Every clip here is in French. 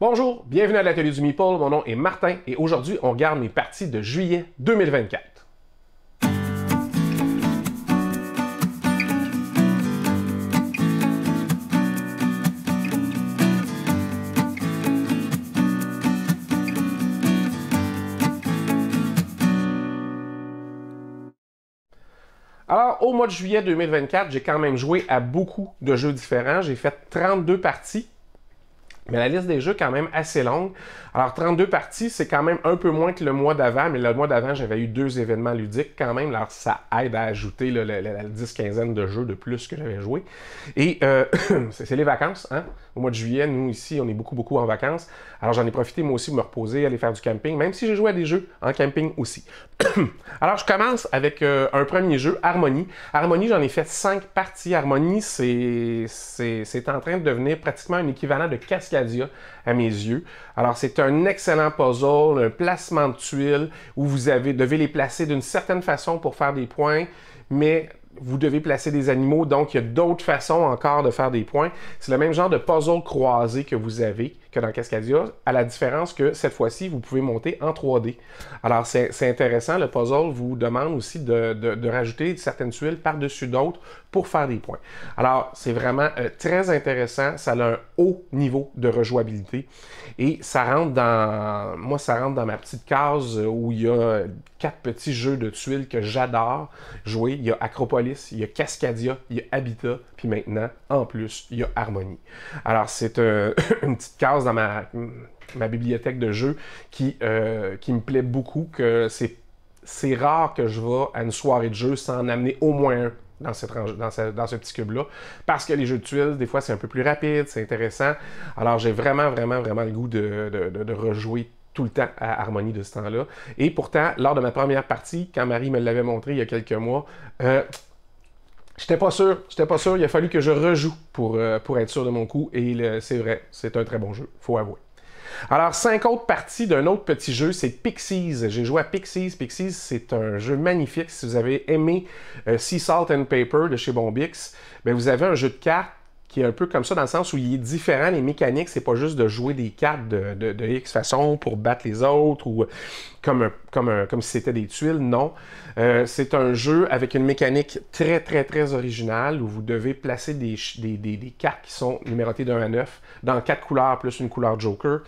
Bonjour, bienvenue à l'atelier du Meeple. Mon nom est Martin et aujourd'hui, on garde mes parties de juillet 2024. Alors, au mois de juillet 2024, j'ai quand même joué à beaucoup de jeux différents. J'ai fait 32 parties mais la liste des jeux quand même assez longue. Alors 32 parties, c'est quand même un peu moins que le mois d'avant, mais le mois d'avant, j'avais eu deux événements ludiques quand même. Alors ça aide à ajouter la, 10-15 de jeux de plus que j'avais joué. Et euh, c'est les vacances, hein? Au mois de juillet, nous ici, on est beaucoup, beaucoup en vacances. Alors j'en ai profité moi aussi me reposer, aller faire du camping, même si j'ai joué à des jeux en camping aussi. Alors, je commence avec euh, un premier jeu, Harmonie. Harmonie, j'en ai fait cinq parties. Harmonie, c'est en train de devenir pratiquement un équivalent de Cascadia à mes yeux. Alors, c'est un excellent puzzle, un placement de tuiles où vous avez, devez les placer d'une certaine façon pour faire des points, mais vous devez placer des animaux. Donc, il y a d'autres façons encore de faire des points. C'est le même genre de puzzle croisé que vous avez que dans Cascadia, à la différence que cette fois-ci, vous pouvez monter en 3D. Alors, c'est intéressant. Le puzzle vous demande aussi de, de rajouter certaines tuiles par-dessus d'autres pour faire des points. Alors, c'est vraiment euh, très intéressant. Ça a un haut niveau de rejouabilité et ça rentre dans. Moi, ça rentre dans ma petite case où il y a quatre petits jeux de tuiles que j'adore jouer. Il y a Acropolis, il y a Cascadia, il y a Habitat, puis maintenant, en plus, il y a Harmonie. Alors, c'est euh, une petite case dans ma, bibliothèque de jeux qui, euh, qui me plaît beaucoup, que c'est c'est rare que je vais à une soirée de jeu sans en amener au moins un dans, ce, petit cube-là. Parce que les jeux de tuiles, des fois, c'est un peu plus rapide, c'est intéressant. Alors, j'ai vraiment, vraiment, vraiment le goût de, rejouer tout le temps à Harmonie de ce temps-là. Et pourtant, lors de ma première partie, quand Marie me l'avait montré il y a quelques mois, je euh, J'étais pas sûr, j'étais pas sûr. Il a fallu que je rejoue pour, euh, pour être sûr de mon coup. Et c'est vrai, c'est un très bon jeu, faut avouer. Alors, cinq autres parties d'un autre petit jeu, c'est Pixies. J'ai joué à Pixies. Pixies, c'est un jeu magnifique. Si vous avez aimé euh, Sea Salt and Paper de chez Bombix, mais ben, vous avez un jeu de cartes qui est un peu comme ça dans le sens où il est différent, les mécaniques, c'est pas juste de jouer des cartes de, X façon pour battre les autres ou comme, comme, comme si c'était des tuiles, non. Euh, c'est un jeu avec une mécanique très, très, très originale où vous devez placer des, des, cartes qui sont numérotées de 1 à 9 dans quatre couleurs plus une couleur joker.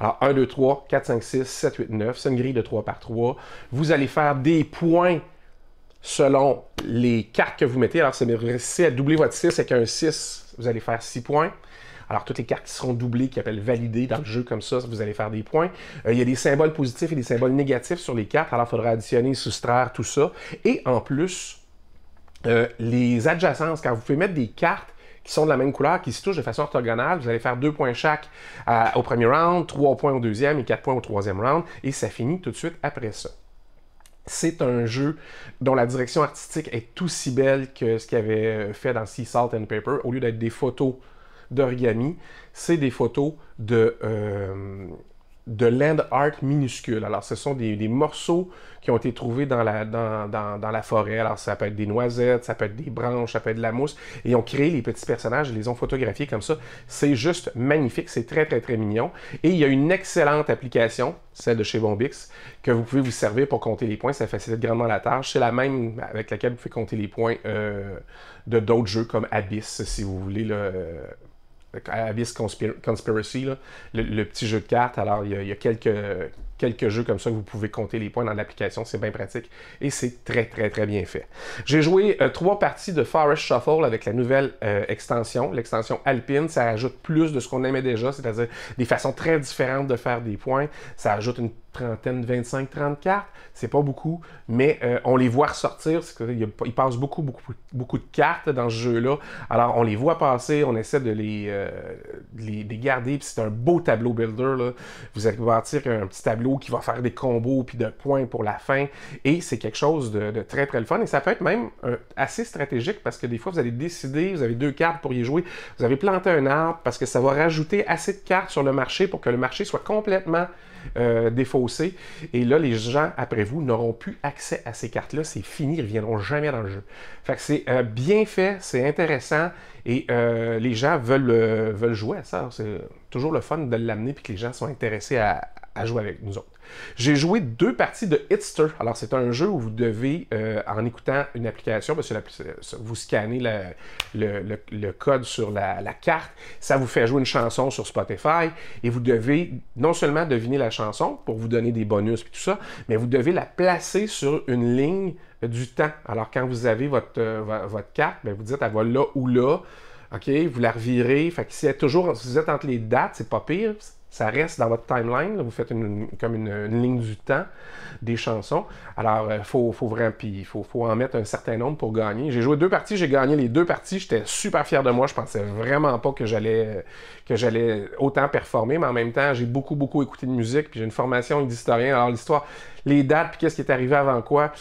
Alors 1, 2, 3, 4, 5, 6, 7, 8, 9, c'est une grille de 3 par 3. Vous allez faire des points selon les cartes que vous mettez. Alors, si vous réussissez à doubler votre 6 avec un 6, vous allez faire 6 points. Alors, toutes les cartes qui seront doublées, qui appellent validées dans le jeu comme ça, vous allez faire des points. Euh, il y a des symboles positifs et des symboles négatifs sur les cartes. Alors, il faudra additionner, soustraire tout ça. Et en plus, euh, les adjacences, quand vous pouvez mettre des cartes qui sont de la même couleur, qui se touchent de façon orthogonale. Vous allez faire 2 points chaque euh, au premier round, trois points au deuxième et quatre points au troisième round. Et ça finit tout de suite après ça c'est un jeu dont la direction artistique est aussi belle que ce qu'il avait euh, fait dans Sea Salt and Paper. Au lieu d'être des photos d'origami, c'est des photos de, euh, de land art minuscule. Alors, ce sont des, morceaux qui ont été trouvés dans la, dans, la forêt. Alors, ça peut être des noisettes, ça peut être des branches, ça peut être de la mousse. Et ils ont créé les petits personnages, ils les ont photographiés comme ça. C'est juste magnifique, c'est très, très, très mignon. Et il y a une excellente application, celle de chez Bombix, que vous pouvez vous servir pour compter les points. Ça facilite grandement la tâche. C'est la même avec laquelle vous pouvez compter les points euh, de d'autres jeux comme Abyss, si vous voulez. le Abyss Conspiracy, le, petit jeu de cartes. Alors, il y a, quelques, quelques, jeux comme ça que vous pouvez compter les points dans l'application. C'est bien pratique et c'est très, très, très bien fait. J'ai joué euh, trois parties de Forest Shuffle avec la nouvelle euh, extension, l'extension Alpine. Ça ajoute plus de ce qu'on aimait déjà, c'est-à-dire des façons très différentes de faire des points. Ça ajoute une trentaine, 25, 30 cartes. C'est pas beaucoup, mais euh, on les voit ressortir. Il passe beaucoup, beaucoup, beaucoup de cartes dans ce jeu-là. Alors, on les voit passer, on essaie de les, euh, les, garder. Puis c'est un beau tableau builder. Vous allez bâtir un petit tableau qui va faire des combos puis de points pour la fin. Et c'est quelque chose de, très, très le fun. Et ça peut être même euh, assez stratégique parce que des fois, vous allez décider, vous avez deux cartes pour y jouer. Vous avez planté un arbre parce que ça va rajouter assez de cartes sur le marché pour que le marché soit complètement euh, défaussé Et là, les gens, après vous, n'auront plus accès à ces cartes-là. C'est fini, ils ne reviendront jamais dans le jeu. Fait que c'est euh, bien fait, c'est intéressant et euh, les gens veulent, veulent jouer à ça. C'est toujours le fun de l'amener et que les gens sont intéressés à jouer avec nous autres. J'ai joué deux parties de Hitster. Alors, c'est un jeu où vous devez, euh, en écoutant une application, parce que euh, vous scannez le, code sur la, carte, ça vous fait jouer une chanson sur Spotify et vous devez non seulement deviner la chanson pour vous donner des bonus et tout ça, mais vous devez la placer sur une ligne du temps. Alors, quand vous avez votre, euh, carte, ben, vous dites elle va là ou là. OK, vous la revirez. Fait que si, toujours, si vous êtes entre les dates, c'est pas pire ça reste dans votre timeline. vous faites comme une, ligne du temps des chansons. Alors, il euh, faut, vraiment, puis faut, faut en mettre un certain nombre pour gagner. J'ai joué deux parties, j'ai gagné les deux parties. J'étais super fier de moi. Je pensais vraiment pas que j'allais que j'allais autant performer, mais en même temps, j'ai beaucoup, beaucoup écouté de musique. Puis j'ai une formation d'historien. Alors, l'histoire, les dates, puis qu'est-ce qui est arrivé avant quoi.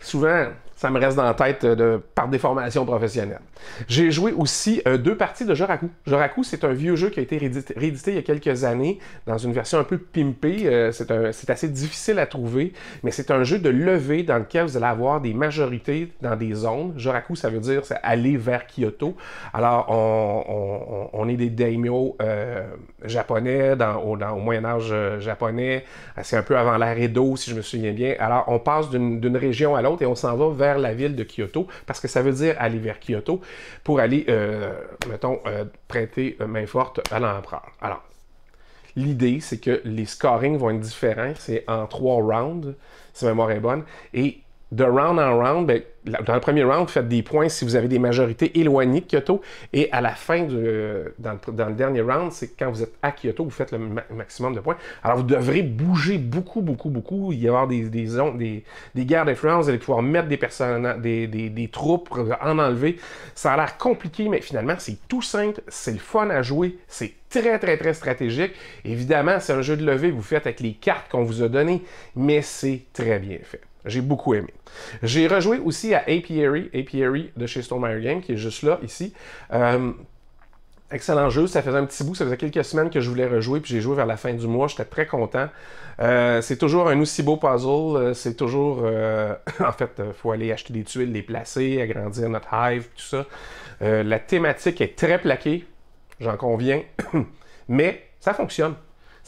Souvent, ça me reste dans la tête euh, de, par des formations professionnelles. J'ai joué aussi euh, deux parties de Joraku. Joraku, c'est un vieux jeu qui a été réédité, il y a quelques années dans une version un peu pimpée. Euh, c'est assez difficile à trouver, mais c'est un jeu de levée dans lequel vous allez avoir des majorités dans des zones. Joraku, ça veut dire aller vers Kyoto. Alors, on, est des daimyo japonais, dans, au, Moyen-Âge japonais. C'est un peu avant l'ère Edo, si je je me souviens bien. Alors, on passe d'une région à l'autre et on s'en va vers la ville de Kyoto, parce que ça veut dire aller vers Kyoto pour aller, euh, mettons, euh, prêter main forte à l'empereur. Alors, l'idée, c'est que les scorings vont être différents. C'est en trois rounds, si ma mémoire est bonne. Et de round en round, ben, dans le premier round, vous faites des points si vous avez des majorités éloignées de Kyoto. Et à la fin, du, euh, dans, le, dernier round, c'est quand vous êtes à Kyoto, vous faites le maximum de points. Alors, vous devrez bouger beaucoup, beaucoup, beaucoup. Il y avoir des, des, des, des guerres d'influence. Vous allez pouvoir mettre des, personnes, des, des, troupes euh, en enlever. Ça a l'air compliqué, mais finalement, c'est tout simple. C'est le fun à jouer. C'est très, très, très stratégique. Évidemment, c'est un jeu de levée. Vous faites avec les cartes qu'on vous a données, mais c'est très bien fait. J'ai beaucoup aimé. J'ai rejoué aussi à Apiary, Apiary de chez Stormire Game, qui est juste là, ici. Euh, excellent jeu, ça faisait un petit bout, ça faisait quelques semaines que je voulais rejouer, puis j'ai joué vers la fin du mois, j'étais très content. Euh, c'est toujours un aussi beau puzzle, euh, c'est toujours... en fait, il faut aller acheter des tuiles, les placer, agrandir notre hive, tout ça. la thématique est très plaquée, j'en conviens, mais ça fonctionne.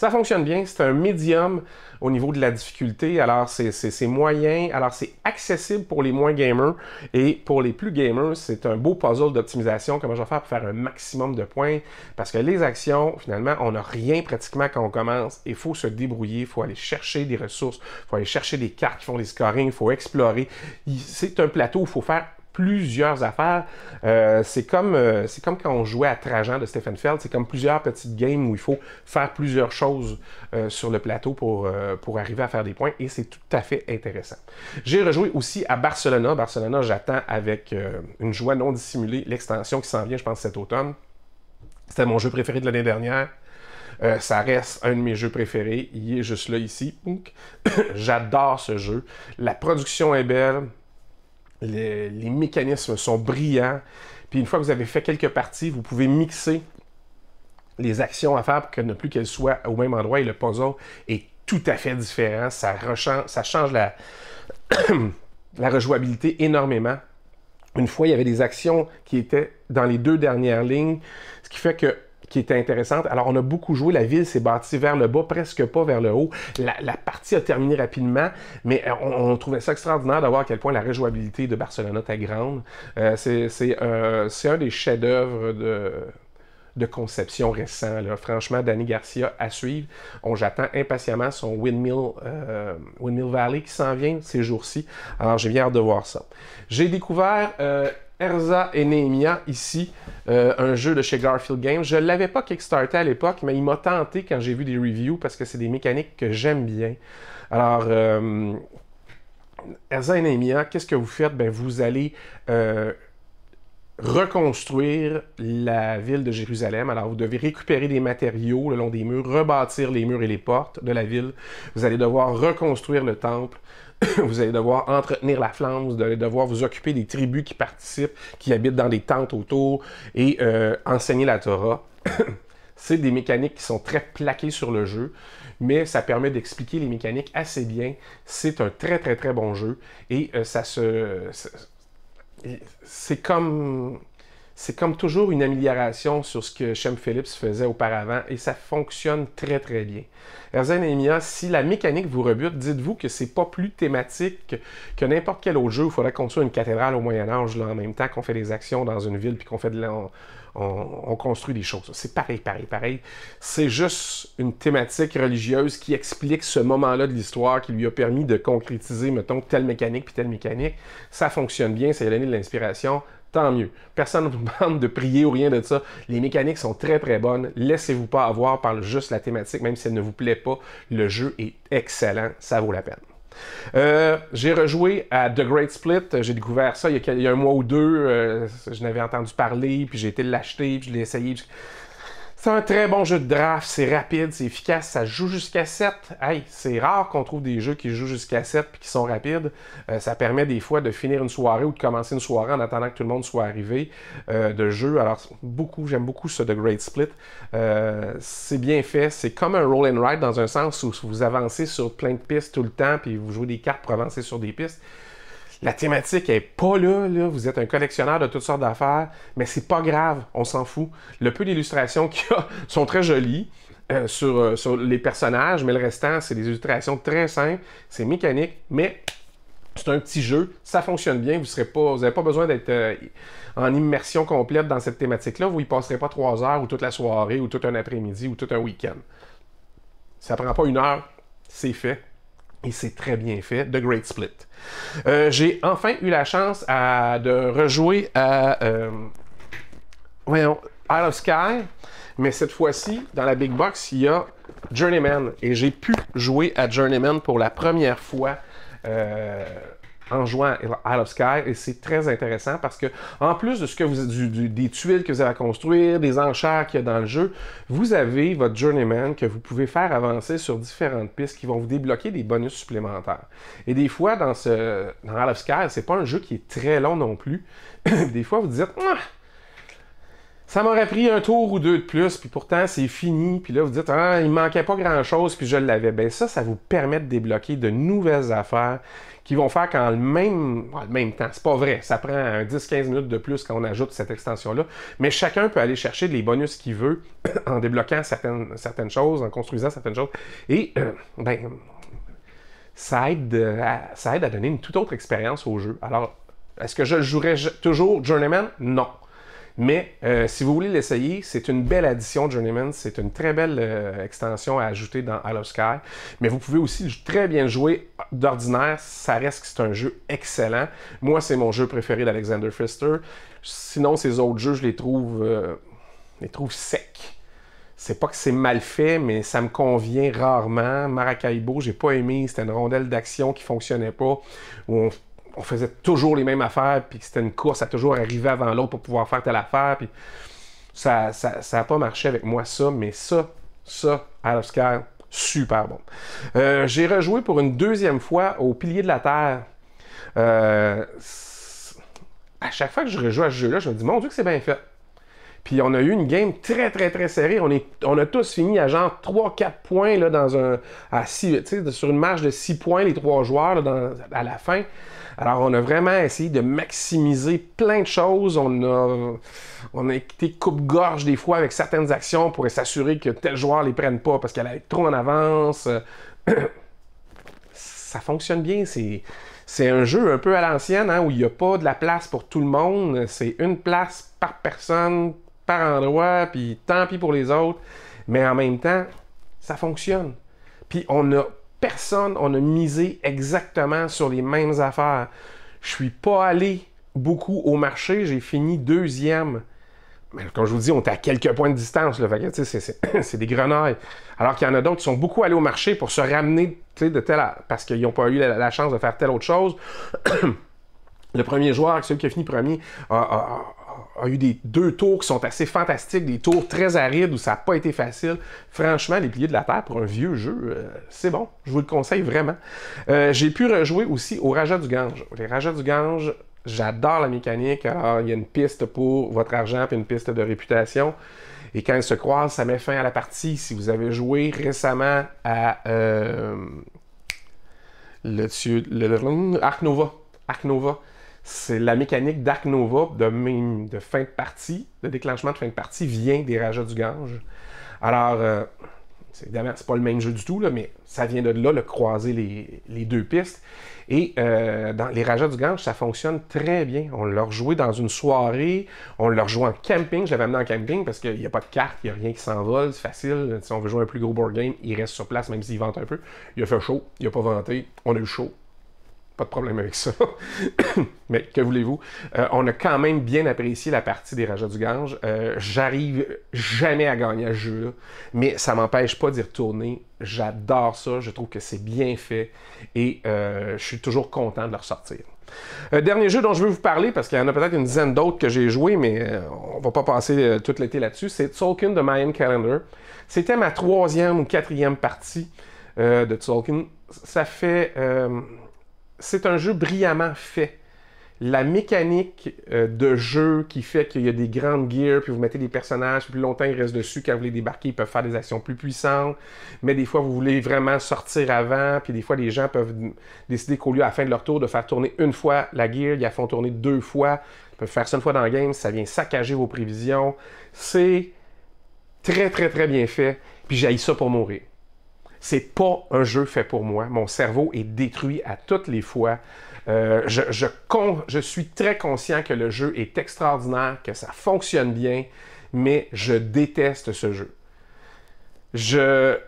Ça fonctionne bien, c'est un médium au niveau de la difficulté, alors c'est moyen, alors c'est accessible pour les moins gamers et pour les plus gamers, c'est un beau puzzle d'optimisation, comment je vais faire pour faire un maximum de points, parce que les actions, finalement, on n'a rien pratiquement quand on commence, il faut se débrouiller, il faut aller chercher des ressources, il faut aller chercher des cartes qui font des scoring, il faut explorer, c'est un plateau où il faut faire plusieurs affaires. Euh, c'est comme, euh, c'est comme quand on jouait à Trajan de Stephen Feld. C'est comme plusieurs petites games où il faut faire plusieurs choses euh, sur le plateau pour, pour arriver à faire des points et c'est tout à fait intéressant. J'ai rejoué aussi à Barcelona. Barcelona, j'attends avec une joie non dissimulée l'extension qui s'en vient, je pense, cet automne. C'était mon jeu préféré de l'année dernière. ça reste un de mes jeux préférés. Il est juste là ici. J'adore ce jeu. La production est belle les, mécanismes sont brillants. Puis une fois que vous avez fait quelques parties, vous pouvez mixer les actions à faire pour que ne plus qu'elles soient au même endroit et le puzzle est tout à fait différent. Ça, change la rejouabilité énormément. Une fois, il y avait des actions qui étaient dans les deux dernières lignes, ce qui fait que qui était intéressante. Alors, on a beaucoup joué. La ville s'est bâtie vers le bas, presque pas vers le haut. La, partie a terminé rapidement, mais euh, on, trouvait ça extraordinaire d'avoir à quel point la réjouabilité de Barcelona était grande. Euh, euh, c'est un des chefs-d'œuvre de conception récent. Franchement, Danny Garcia à suivre. On j'attends impatiemment son Windmill, Valley qui s'en vient ces jours-ci. Alors j'ai bien hâte de voir ça. J'ai découvert Erza et Nehemia ici, euh, un jeu de chez Garfield Games. Je ne l'avais pas Kickstarter à l'époque, mais il m'a tenté quand j'ai vu des reviews parce que c'est des mécaniques que j'aime bien. Alors, euh, Erza et Nehemia, qu'est-ce que vous faites ben, Vous allez euh, reconstruire la ville de Jérusalem. Alors, vous devez récupérer des matériaux le long des murs, rebâtir les murs et les portes de la ville. Vous allez devoir reconstruire le temple. vous allez devoir entretenir la flamme, vous allez devoir vous occuper des tribus qui participent, qui habitent dans des tentes autour et euh, enseigner la Torah. C'est des mécaniques qui sont très plaquées sur le jeu, mais ça permet d'expliquer les mécaniques assez bien. C'est un très très très bon jeu et euh, ça se... C'est comme c'est comme toujours une amélioration sur ce que Shem Phillips faisait auparavant et ça fonctionne très très bien. Erzen et Mia, si la mécanique vous rebute, dites-vous que c'est pas plus thématique que, n'importe quel autre jeu où il faudrait construire une cathédrale au Moyen Âge en même temps qu'on fait des actions dans une ville puis qu'on fait de l'en on, construit des choses. C'est pareil, pareil, pareil. C'est juste une thématique religieuse qui explique ce moment-là de l'histoire qui lui a permis de concrétiser, mettons, telle mécanique puis telle mécanique. Ça fonctionne bien, ça a donné de l'inspiration. Tant mieux. Personne ne vous demande de prier ou rien de ça. Les mécaniques sont très très bonnes. Laissez-vous pas avoir par juste la thématique, même si elle ne vous plaît pas. Le jeu est excellent. Ça vaut la peine. Euh, j'ai rejoué à The Great Split. J'ai découvert ça il y, a, un mois ou deux. Euh, je n'avais entendu parler, puis j'ai été l'acheter, puis je l'ai essayé. C'est un très bon jeu de draft, c'est rapide, c'est efficace, ça joue jusqu'à 7. Hey, c'est rare qu'on trouve des jeux qui jouent jusqu'à 7 et qui sont rapides. Euh, ça permet des fois de finir une soirée ou de commencer une soirée en attendant que tout le monde soit arrivé euh, de jeu. Alors, beaucoup, j'aime beaucoup ce de Great Split. Euh, c'est bien fait, c'est comme un roll and ride dans un sens où vous avancez sur plein de pistes tout le temps puis vous jouez des cartes pour sur des pistes. La thématique est pas là, Vous êtes un collectionneur de toutes sortes d'affaires, mais c'est pas grave, on s'en fout. Le peu d'illustrations qu'il y a sont très jolies. Euh, euh, sur, les personnages, mais le restant, c'est des illustrations très simples, c'est mécanique, mais c'est un petit jeu, ça fonctionne bien, vous pas, n'avez pas besoin d'être euh, en immersion complète dans cette thématique-là, vous y passerez pas trois heures ou toute la soirée ou tout un après-midi ou tout un week-end. Ça prend pas une heure, c'est fait. Et c'est très bien fait, The Great Split. Euh, j'ai enfin eu la chance à, de rejouer à euh, voyons, of Sky, mais cette fois-ci, dans la Big Box, il y a Journeyman. Et j'ai pu jouer à Journeyman pour la première fois. Euh, en jouant à Isle Sky. Et c'est très intéressant parce que, en plus de ce que vous, des tuiles que vous avez à construire, des enchères qu'il y a dans le jeu, vous avez votre Journeyman que vous pouvez faire avancer sur différentes pistes qui vont vous débloquer des bonus supplémentaires. Et des fois, dans ce dans ce c'est pas un jeu qui est très long non plus. des fois, vous dites, ah! ça m'aurait pris un tour ou deux de plus, puis pourtant c'est fini, puis là vous dites ah, il manquait pas grand chose, puis je l'avais. Ben ça, ça vous permet de débloquer de nouvelles affaires qui vont faire qu'en le même, même temps, c'est pas vrai, ça prend 10-15 minutes de plus quand on ajoute cette extension-là, mais chacun peut aller chercher les bonus qu'il veut en débloquant certaines, certaines choses, en construisant certaines choses. Et, euh, ben, ça aide, euh, ça aide à donner une toute autre expérience au jeu. Alors, est-ce que je jouerais toujours Journeyman? Non. Mais euh, si vous voulez l'essayer, c'est une belle addition Journeyman. C'est une très belle euh, extension à ajouter dans of Sky. Mais vous pouvez aussi très bien jouer d'ordinaire. Ça reste que c'est un jeu excellent. Moi, c'est mon jeu préféré d'Alexander Pfister. Sinon, ces autres jeux, je les trouve, euh, les trouve secs. C'est pas que c'est mal fait, mais ça me convient rarement. Maracaibo, j'ai pas aimé. C'était une rondelle d'action qui fonctionnait pas. Où on faisait toujours les mêmes affaires, puis c'était une course à toujours arriver avant l'autre pour pouvoir faire telle affaire. Puis ça n'a pas marché avec moi, ça, mais ça, ça, à l'Oscar, super bon. Euh, j'ai rejoué pour une deuxième fois au Pilier de la Terre. Euh, à chaque fois que je rejoue à ce jeu-là, je me dis, mon Dieu, que c'est bien fait. Puis on a eu une game très, très, très serrée. On, est, on a tous fini à genre 3-4 points dans sur une marge de 6 points, les trois joueurs à la fin. Alors, on a vraiment essayé de maximiser plein de choses. On a, on a été coupe-gorge des fois avec certaines actions pour s'assurer que tel joueur ne les prenne pas parce qu'elle est trop en avance. Euh, ça fonctionne bien. C'est c'est un jeu un peu à l'ancienne, hein, où il n'y a pas de la place pour tout le monde. C'est une place par personne, par endroit, puis tant pis pour les autres. Mais en même temps, ça fonctionne. Puis on a personne, on a misé exactement sur les mêmes affaires. Je suis pas allé beaucoup au marché, j'ai fini deuxième. Mais comme je vous dis, on est à quelques points de distance, là, c'est des grenailles. Alors qu'il y en a d'autres qui sont beaucoup allés au marché pour se ramener de telle parce qu'ils n'ont pas eu la, chance de faire telle autre chose. Le premier joueur, celui qui a fini premier, a, a eu des deux tours qui sont assez fantastiques, des tours très arides où ça n'a pas été facile. Franchement, les piliers de la Terre pour un vieux jeu, euh, c'est bon. Je vous le conseille vraiment. Euh, j'ai pu rejouer aussi au Rajas du Gange. Les Rajas du Gange, j'adore la mécanique. Ah, il y a une piste pour votre argent puis une piste de réputation. Et quand ils se croisent, ça met fin à la partie. Si vous avez joué récemment à euh, le, le, Nova c'est la mécanique d'Arc Nova de, fin de partie, de déclenchement de fin de partie vient des Rajas du Gange. Alors, évidemment, euh, évidemment, c'est pas le même jeu du tout, mais ça vient de là, le croiser les, deux pistes. Et euh, dans les Rajas du Gange, ça fonctionne très bien. On leur jouait dans une soirée, on leur jouait en camping. Je l'avais amené en camping parce qu'il n'y a pas de carte, il n'y a rien qui s'envole, c'est facile. Si on veut jouer un plus gros board game, il reste sur place, même s'il vente un peu. Il a fait chaud, il n'a pas venté, on a eu chaud, pas de problème avec ça. Mais que voulez-vous? Euh, on a quand même bien apprécié la partie des Rajas du Gange. Euh, j'arrive jamais à gagner à jeu mais ça m'empêche pas d'y retourner. J'adore ça, je trouve que c'est bien fait et euh, je suis toujours content de le ressortir. dernier jeu dont je veux vous parler, parce qu'il y en a peut-être une dizaine d'autres que j'ai joué, mais on va pas passer tout l'été là-dessus, c'est Tolkien de Mayan Calendar. C'était ma troisième ou quatrième partie de Tolkien. Ça fait c'est un jeu brillamment fait. La mécanique euh, de jeu qui fait qu'il y a des grandes gears, puis vous mettez des personnages, plus longtemps ils restent dessus, quand vous les débarquez, ils peuvent faire des actions plus puissantes, mais des fois vous voulez vraiment sortir avant, puis des fois les gens peuvent décider qu'au lieu à la fin de leur tour de faire tourner une fois la gear, ils la font tourner deux fois, ils peuvent faire ça une fois dans le game, ça vient saccager vos prévisions. C'est très très très bien fait, puis j'aille ça pour mourir c'est pas un jeu fait pour moi. Mon cerveau est détruit à toutes les fois. Euh, je, suis très conscient que le jeu est extraordinaire, que ça fonctionne bien, mais je déteste ce jeu. Je.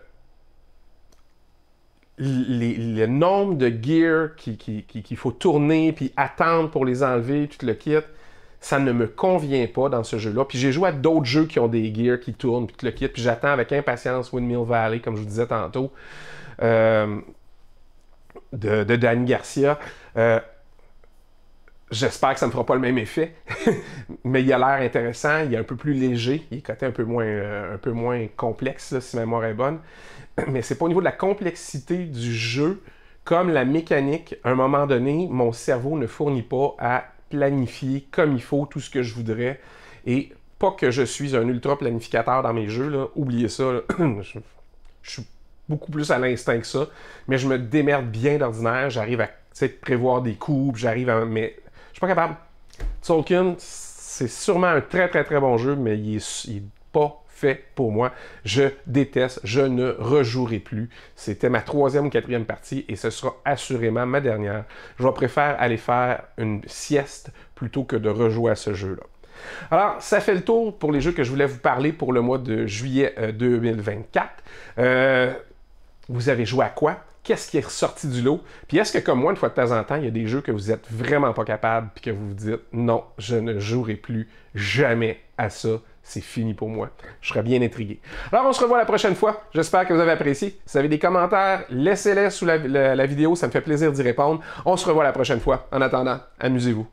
le nombre de gears qu'il faut tourner puis attendre pour les enlever, tout le kit ça ne me convient pas dans ce jeu-là. Puis j'ai joué à d'autres jeux qui ont des gears qui tournent, puis le quittent. puis j'attends avec impatience Windmill Valley, comme je vous disais tantôt, euh, de, Dan Danny Garcia. Euh, j'espère que ça ne me fera pas le même effet, mais il a l'air intéressant, il est un peu plus léger, il est côté un peu moins, euh, un peu moins complexe, si ma mémoire est bonne. Mais c'est pas au niveau de la complexité du jeu, comme la mécanique, à un moment donné, mon cerveau ne fournit pas à planifier comme il faut tout ce que je voudrais. Et pas que je suis un ultra planificateur dans mes jeux, là. oubliez ça. je, suis beaucoup plus à l'instinct que ça, mais je me démerde bien d'ordinaire. J'arrive à prévoir des coupes, j'arrive à. Mais je suis pas capable. Tolkien, c'est sûrement un très très très bon jeu, mais il est, pas fait pour moi. Je déteste, je ne rejouerai plus. C'était ma troisième ou quatrième partie et ce sera assurément ma dernière. Je préfère aller faire une sieste plutôt que de rejouer à ce jeu-là. Alors, ça fait le tour pour les jeux que je voulais vous parler pour le mois de juillet 2024. Euh, euh, vous avez joué à quoi? qu'est-ce qui est ressorti du lot. Puis est-ce que, comme moi, une fois de temps en temps, il y a des jeux que vous n'êtes vraiment pas capable, puis que vous vous dites, non, je ne jouerai plus jamais à ça, c'est fini pour moi. Je serais bien intrigué. Alors, on se revoit la prochaine fois. J'espère que vous avez apprécié. Si vous avez des commentaires, laissez-les sous la vidéo, ça me fait plaisir d'y répondre. On se revoit la prochaine fois. En attendant, amusez-vous.